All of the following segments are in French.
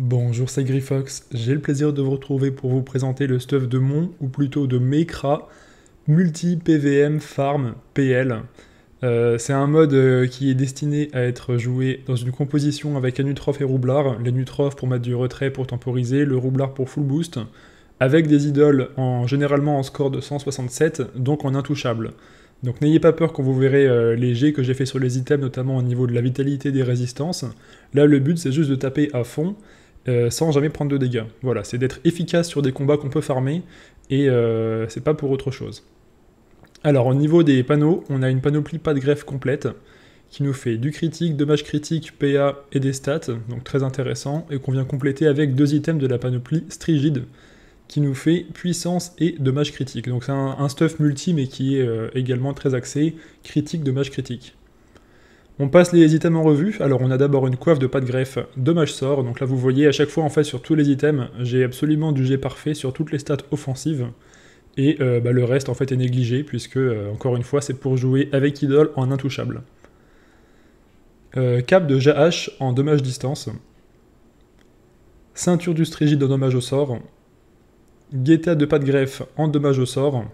Bonjour, c'est Grifox. J'ai le plaisir de vous retrouver pour vous présenter le stuff de mon, ou plutôt de Mekra, Multi PVM Farm PL. Euh, c'est un mode euh, qui est destiné à être joué dans une composition avec Anutroph et Roublard. Les pour mettre du retrait pour temporiser, le Roublard pour full boost, avec des idoles en, généralement en score de 167, donc en intouchable. Donc n'ayez pas peur quand vous verrez euh, les jets que j'ai fait sur les items, notamment au niveau de la vitalité des résistances. Là, le but, c'est juste de taper à fond euh, sans jamais prendre de dégâts. Voilà, c'est d'être efficace sur des combats qu'on peut farmer et euh, c'est pas pour autre chose. Alors au niveau des panneaux, on a une panoplie pas de greffe complète qui nous fait du critique, dommage critique, PA et des stats, donc très intéressant, et qu'on vient compléter avec deux items de la panoplie Strigide qui nous fait puissance et dommage critique. Donc c'est un, stuff multi mais qui est euh, également très axé critique, dommage critique. On passe les items en revue. Alors on a d'abord une coiffe de pas de greffe, dommage sort. Donc là vous voyez à chaque fois en fait sur tous les items, j'ai absolument du jet parfait sur toutes les stats offensives. Et euh, bah, le reste en fait est négligé puisque euh, encore une fois c'est pour jouer avec idole en intouchable. Euh, cap de Jahash en dommage distance. Ceinture du Strigide en dommage au sort. Guetta de pas de greffe en dommage au sort.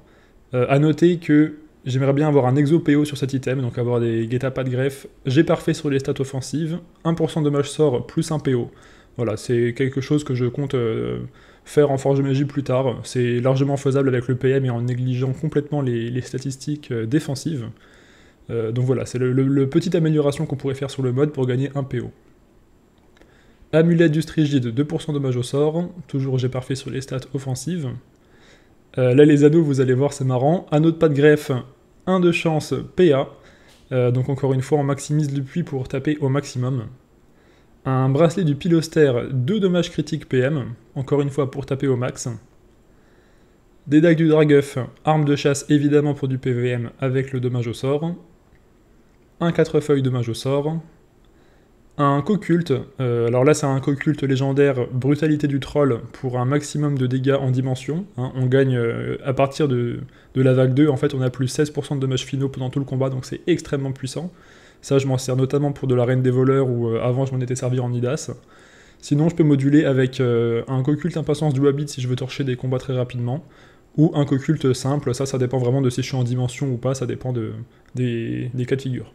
à noter que J'aimerais bien avoir un exo PO sur cet item, donc avoir des guetta pas de greffe. J'ai parfait sur les stats offensives, 1% dommage sort plus un PO. Voilà, c'est quelque chose que je compte euh, faire en Forge Magie plus tard. C'est largement faisable avec le PM et en négligeant complètement les, statistiques euh, défensives. Euh, donc voilà, c'est le, petite amélioration qu'on pourrait faire sur le mode pour gagner un PO. Amulette du Strigide, 2% de dommage au sort. Toujours j'ai parfait sur les stats offensives. Euh, là, les anneaux, vous allez voir, c'est marrant. Anneau de pas de greffe, 1 de chance, PA. Euh, donc encore une fois, on maximise le puits pour taper au maximum. Un bracelet du pilostère, 2 dommages critiques PM. Encore une fois, pour taper au max. Des dagues du Dragueuf, arme de chasse évidemment pour du PVM avec le dommage au sort. Un 4 feuilles dommage au sort. Un co-culte, euh, alors là c'est un co-culte légendaire, brutalité du troll pour un maximum de dégâts en dimension. Hein. on gagne euh, à partir de, de, la vague 2, en fait on a plus 16% de dommages finaux pendant tout le combat, donc c'est extrêmement puissant. Ça je m'en sers notamment pour de la reine des voleurs où euh, avant je m'en étais servi en Idas. Sinon je peux moduler avec un co-culte impatience du habit si je veux torcher des combats très rapidement, ou un co-culte simple, ça ça dépend vraiment de si je suis en dimension ou pas, ça dépend de, des cas de figure.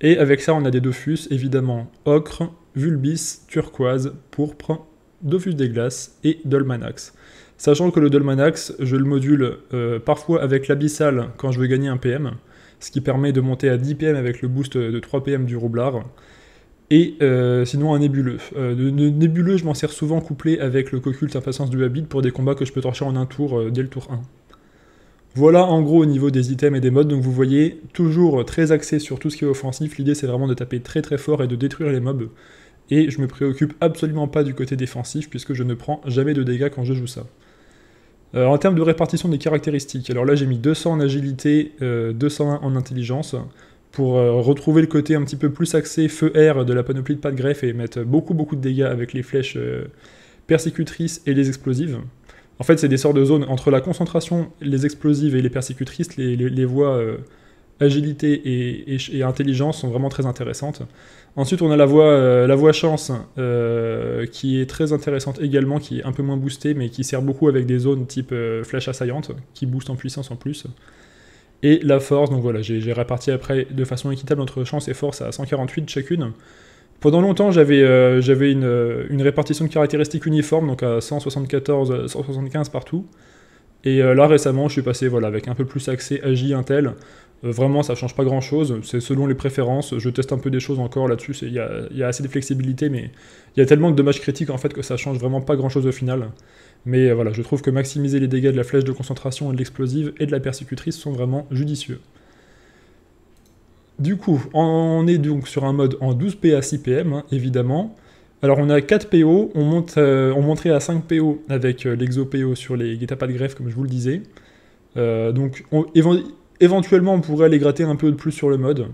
Et avec ça, on a des Dofus, évidemment ocre, vulbis, turquoise, pourpre, Dofus des glaces et Dolmanax. Sachant que le Dolmanax, je le module euh, parfois avec l'abyssal quand je veux gagner un PM, ce qui permet de monter à 10 PM avec le boost de 3 PM du roublard, et euh, sinon un nébuleux. le, euh, nébuleux, je m'en sers souvent couplé avec le à impatience du Habit pour des combats que je peux torcher en un tour dès le tour 1. Voilà en gros au niveau des items et des modes, donc vous voyez, toujours très axé sur tout ce qui est offensif, l'idée c'est vraiment de taper très très fort et de détruire les mobs, et je me préoccupe absolument pas du côté défensif puisque je ne prends jamais de dégâts quand je joue ça. Euh, en termes de répartition des caractéristiques, alors là j'ai mis 200 en agilité, 201 euh, en intelligence, pour euh, retrouver le côté un petit peu plus axé feu-air de la panoplie de pas de greffe et mettre beaucoup beaucoup de dégâts avec les flèches persécutrices et les explosives. En fait, c'est des sortes de zones entre la concentration, les explosives et les persécutrices, les, voies euh, agilité et, intelligence sont vraiment très intéressantes. Ensuite, on a la voie, euh, la chance, euh, qui est très intéressante également, qui est un peu moins boostée, mais qui sert beaucoup avec des zones type flèche assaillante, qui booste en puissance en plus. Et la force, donc voilà, j'ai réparti après de façon équitable entre chance et force à 148 chacune. Pendant longtemps, j'avais euh, euh, une, répartition de caractéristiques uniforme, donc à 174, 175 euh, partout. Et là, récemment, je suis passé voilà, avec un peu plus accès AJ Intel. vraiment, ça change pas grand chose. C'est selon les préférences. Je teste un peu des choses encore là-dessus. Il y a, assez de flexibilité, mais il y a tellement de dommages critiques en fait que ça change vraiment pas grand chose au final. Mais voilà, je trouve que maximiser les dégâts de la flèche de concentration et de l'explosive et de la persécutrice sont vraiment judicieux. Du coup, on est donc sur un mode en 12 PA 6 PM, évidemment. Alors on a 4 PO, on, monte, euh, monterait à 5 PO avec euh, l'exo PO sur les guetapas de greffe, comme je vous le disais. Euh, donc éventuellement, on pourrait aller gratter un peu de plus sur le mode.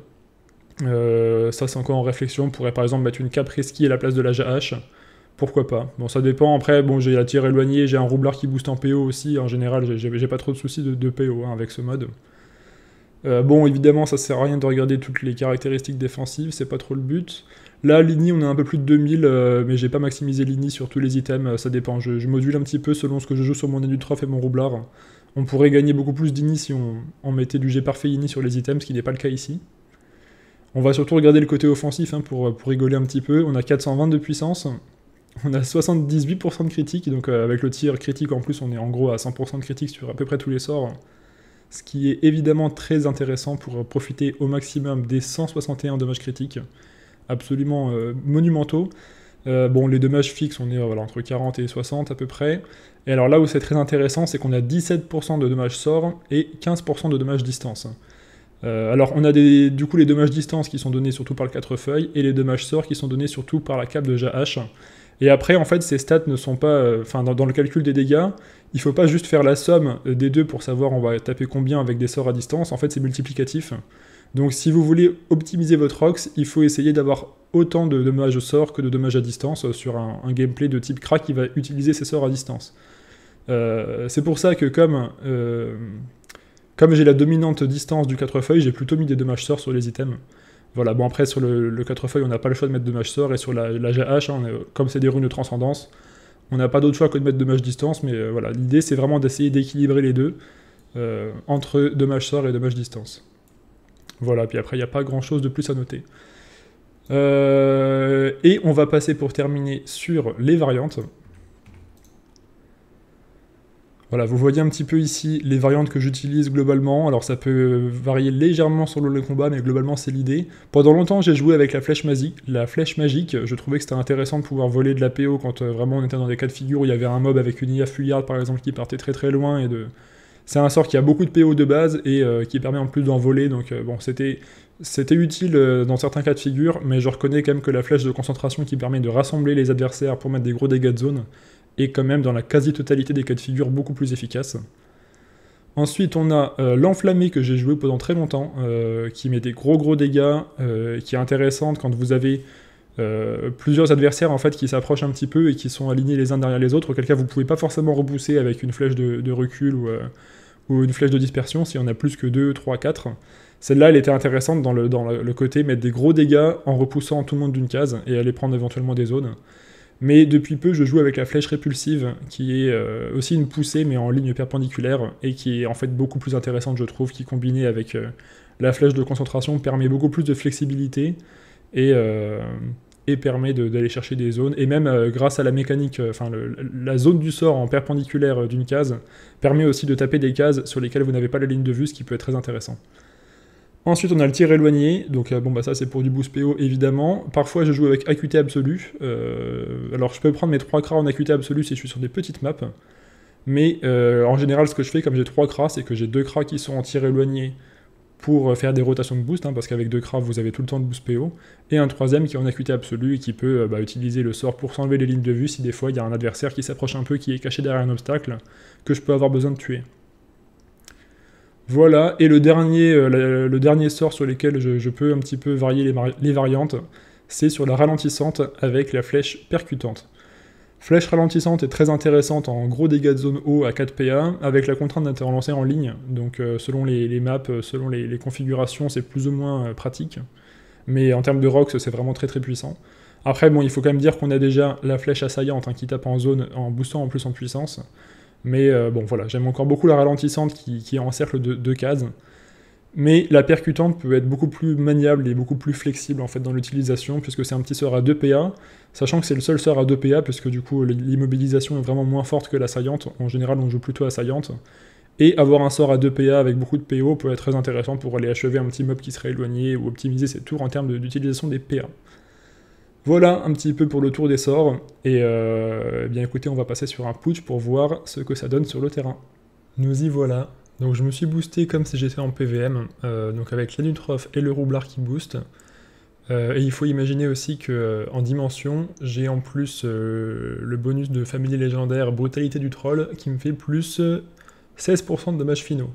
ça, c'est encore en réflexion. On pourrait par exemple mettre une Capreski à la place de la JH. Pourquoi pas Bon, ça dépend. Après, bon, j'ai la tire éloignée, j'ai un roublard qui booste en PO aussi. En général, j'ai pas trop de soucis de, PO hein, avec ce mode. Euh, bon, évidemment, ça sert à rien de regarder toutes les caractéristiques défensives, c'est pas trop le but. Là, Lini, on a un peu plus de 2000, euh, mais j'ai pas maximisé Lini sur tous les items, euh, ça dépend. Je, module un petit peu selon ce que je joue sur mon Enutroph et mon Roublard. On pourrait gagner beaucoup plus d'Ini si on, mettait du G parfait Ini sur les items, ce qui n'est pas le cas ici. On va surtout regarder le côté offensif hein, pour, rigoler un petit peu. On a 420 de puissance, on a 78% de critique, donc avec le tir critique en plus, on est en gros à 100% de critique sur à peu près tous les sorts ce qui est évidemment très intéressant pour profiter au maximum des 161 dommages critiques, absolument euh, monumentaux. Euh, bon, les dommages fixes, on est entre 40 et 60 à peu près. Et alors là où c'est très intéressant, c'est qu'on a 17% de dommages sort et 15% de dommages distance. Euh, alors on a du coup les dommages distance qui sont donnés surtout par le 4 feuilles et les dommages sorts qui sont donnés surtout par la cape de Jahash. Et après, en fait, ces stats ne sont pas. Euh, enfin, dans, le calcul des dégâts, il faut pas juste faire la somme euh, des deux pour savoir on va taper combien avec des sorts à distance. En fait, c'est multiplicatif. Donc, si vous voulez optimiser votre ox, il faut essayer d'avoir autant de dommages au sort que de dommages à distance euh, sur un, gameplay de type crack qui va utiliser ses sorts à distance. c'est pour ça que, comme. comme j'ai la dominante distance du 4 feuilles, j'ai plutôt mis des dommages sorts sur les items. Voilà, bon après sur le, 4 feuilles, on n'a pas le choix de mettre de sort, et sur la, GH, hein, comme c'est des runes de transcendance, on n'a pas d'autre choix que de mettre de distance, mais euh, voilà, l'idée c'est vraiment d'essayer d'équilibrer les deux, euh, entre de sort et de distance. Voilà, puis après il n'y a pas grand chose de plus à noter. Euh, et on va passer pour terminer sur les variantes. Voilà, vous voyez un petit peu ici les variantes que j'utilise globalement. Alors ça peut varier légèrement sur le combat, mais globalement c'est l'idée. Pendant longtemps j'ai joué avec la flèche magique. La flèche magique, je trouvais que c'était intéressant de pouvoir voler de la PO quand euh, vraiment on était dans des cas de figure où il y avait un mob avec une IA fuyarde par exemple qui partait très très loin et de... C'est un sort qui a beaucoup de PO de base et euh, qui permet en plus d'en voler, donc euh, bon, c'était c'était utile dans certains cas de figure, mais je reconnais quand même que la flèche de concentration qui permet de rassembler les adversaires pour mettre des gros dégâts de zone, et quand même dans la quasi-totalité des cas de figure beaucoup plus efficace. Ensuite, on a euh, l'enflammé que j'ai joué pendant très longtemps, euh, qui met des gros gros dégâts, euh, qui est intéressante quand vous avez plusieurs adversaires en fait qui s'approchent un petit peu et qui sont alignés les uns derrière les autres. Auquel cas, vous pouvez pas forcément repousser avec une flèche de, recul ou, une flèche de dispersion si on a plus que 2, 3, 4. Celle-là, elle était intéressante dans, le, dans le, côté mettre des gros dégâts en repoussant tout le monde d'une case et aller prendre éventuellement des zones mais depuis peu je joue avec la flèche répulsive qui est euh, aussi une poussée mais en ligne perpendiculaire et qui est en fait beaucoup plus intéressante je trouve, qui combinée avec euh, la flèche de concentration permet beaucoup plus de flexibilité et, euh, permet d'aller chercher des zones et même grâce à la mécanique, enfin la zone du sort en perpendiculaire d'une case permet aussi de taper des cases sur lesquelles vous n'avez pas la ligne de vue, ce qui peut être très intéressant. Ensuite, on a le tir éloigné. Donc, euh, bon, bah, ça, c'est pour du boost PO, évidemment. Parfois, je joue avec acuité absolue. Euh, alors, je peux prendre mes 3 cras en acuité absolue si je suis sur des petites maps. Mais euh, en général, ce que je fais, comme j'ai 3 cras, c'est que j'ai 2 cras qui sont en tir éloigné pour faire des rotations de boost, hein, parce qu'avec 2 cras, vous avez tout le temps de boost PO. Et un troisième qui est en acuité absolue et qui peut bah, utiliser le sort pour s'enlever les lignes de vue si des fois il y a un adversaire qui s'approche un peu, qui est caché derrière un obstacle, que je peux avoir besoin de tuer. Voilà, et le dernier, euh, le dernier sort sur lequel je, peux un petit peu varier les, variantes, c'est sur la ralentissante avec la flèche percutante. Flèche ralentissante est très intéressante en gros dégâts de zone haut à 4 PA, avec la contrainte d'être en ligne, donc euh, selon les, maps, euh, selon les, configurations, c'est plus ou moins pratique. Mais en termes de rocks, c'est vraiment très très puissant. Après, bon, il faut quand même dire qu'on a déjà la flèche assaillante hein, qui tape en zone en boostant en plus en puissance. Mais euh, bon, voilà, j'aime encore beaucoup la ralentissante qui, est en cercle de deux cases. Mais la percutante peut être beaucoup plus maniable et beaucoup plus flexible en fait dans l'utilisation, puisque c'est un petit sort à 2 PA, sachant que c'est le seul sort à 2 PA, puisque du coup l'immobilisation est vraiment moins forte que la saillante. En général, on joue plutôt à saillante. Et avoir un sort à 2 PA avec beaucoup de PO peut être très intéressant pour aller achever un petit mob qui serait éloigné ou optimiser ses tours en termes d'utilisation des PA. Voilà un petit peu pour le tour des sorts. Et euh, eh bien écoutez, on va passer sur un putsch pour voir ce que ça donne sur le terrain. Nous y voilà. Donc je me suis boosté comme si j'étais en PVM, euh, donc avec l'Anutrof et le Roublard qui booste. Euh, et il faut imaginer aussi que en dimension, j'ai en plus le bonus de Famille légendaire Brutalité du Troll qui me fait plus 16% de dommages finaux.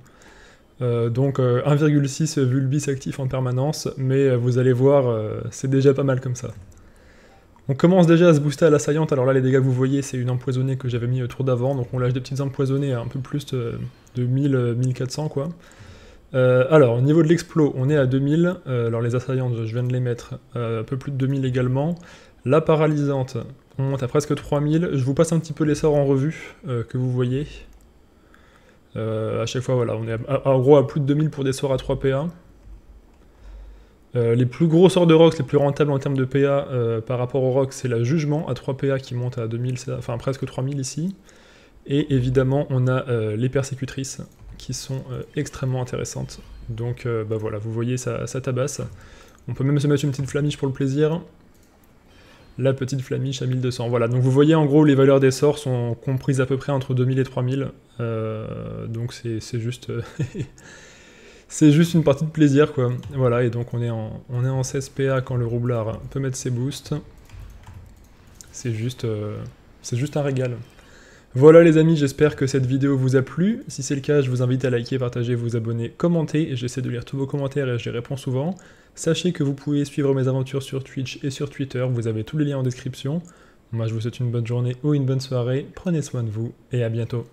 donc 1,6 vulbis actif en permanence, mais vous allez voir, c'est déjà pas mal comme ça. On commence déjà à se booster à l'assaillante, Alors là, les dégâts que vous voyez, c'est une empoisonnée que j'avais mis trop d'avant. Donc on lâche des petites empoisonnées à un peu plus de, 1000, 1400 euh, quoi. Euh, alors, au niveau de l'explo, on est à 2000. Euh, alors les assaillantes, je viens de les mettre un peu plus de 2000 également. La paralysante, on monte à presque 3000. Je vous passe un petit peu les sorts en revue que vous voyez. à chaque fois, voilà, on est en gros à plus de 2000 pour des sorts à 3 PA. Euh, les plus gros sorts de rocks, les plus rentables en termes de PA euh, par rapport au ROX, c'est la jugement à 3 PA qui monte à 2000, enfin presque 3000 ici. Et évidemment, on a euh, les persécutrices qui sont extrêmement intéressantes. Donc bah voilà, vous voyez, ça, ça, tabasse. On peut même se mettre une petite flamiche pour le plaisir. La petite flamiche à 1200. Voilà, donc vous voyez en gros les valeurs des sorts sont comprises à peu près entre 2000 et 3000. donc c'est juste c'est juste une partie de plaisir quoi. Voilà, et donc on est en, on est en 16 PA quand le roublard peut mettre ses boosts. C'est juste, euh, c'est juste un régal. Voilà les amis, j'espère que cette vidéo vous a plu. Si c'est le cas, je vous invite à liker, partager, vous abonner, commenter. J'essaie de lire tous vos commentaires et je réponds souvent. Sachez que vous pouvez suivre mes aventures sur Twitch et sur Twitter, vous avez tous les liens en description. Moi je vous souhaite une bonne journée ou une bonne soirée, prenez soin de vous et à bientôt.